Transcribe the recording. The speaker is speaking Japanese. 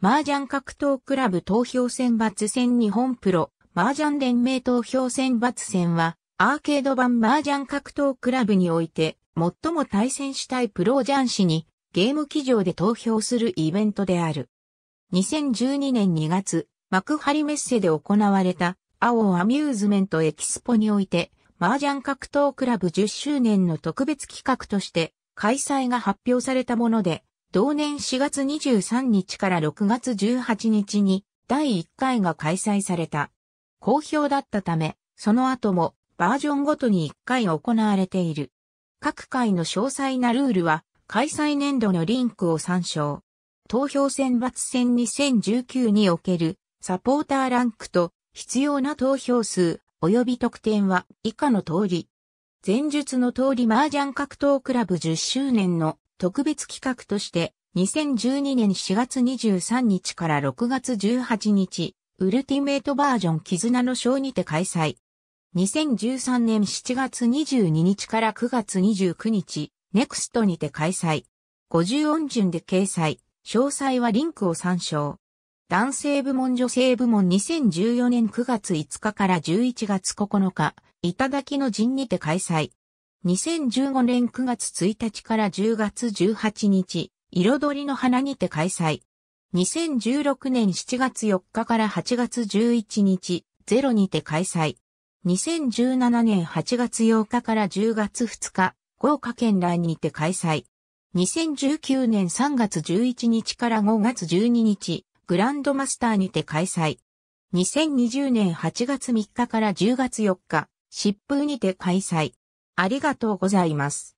麻雀格闘クラブ投票選抜戦日本プロ麻雀連盟投票選抜戦はアーケード版麻雀格闘クラブにおいて最も対戦したいプロジャン氏にゲーム機場で投票するイベントである。2012年2月、幕張メッセで行われた青アミューズメントエキスポにおいて麻雀格闘クラブ10周年の特別企画として開催が発表されたもので同年4月23日から6月18日に第1回が開催された。好評だったため、その後もバージョンごとに1回行われている。各回の詳細なルールは、開催年度のリンクを参照。投票選抜戦2019におけるサポーターランクと必要な投票数及び得点は以下の通り。前述の通り麻雀格闘クラブ10周年の特別企画として、2012年4月23日から6月18日、ウルティメイトバージョン絆の章にて開催。2013年7月22日から9月29日、ネクストにて開催。50音順で掲載。詳細はリンクを参照。男性部門女性部門2014年9月5日から11月9日、いただきの陣にて開催。2015年9月1日から10月18日、彩りの花にて開催。2016年7月4日から8月11日、ゼロにて開催。2017年8月8日から10月2日、豪華県来にて開催。2019年3月11日から5月12日、グランドマスターにて開催。2020年8月3日から10月4日、疾風にて開催。ありがとうございます。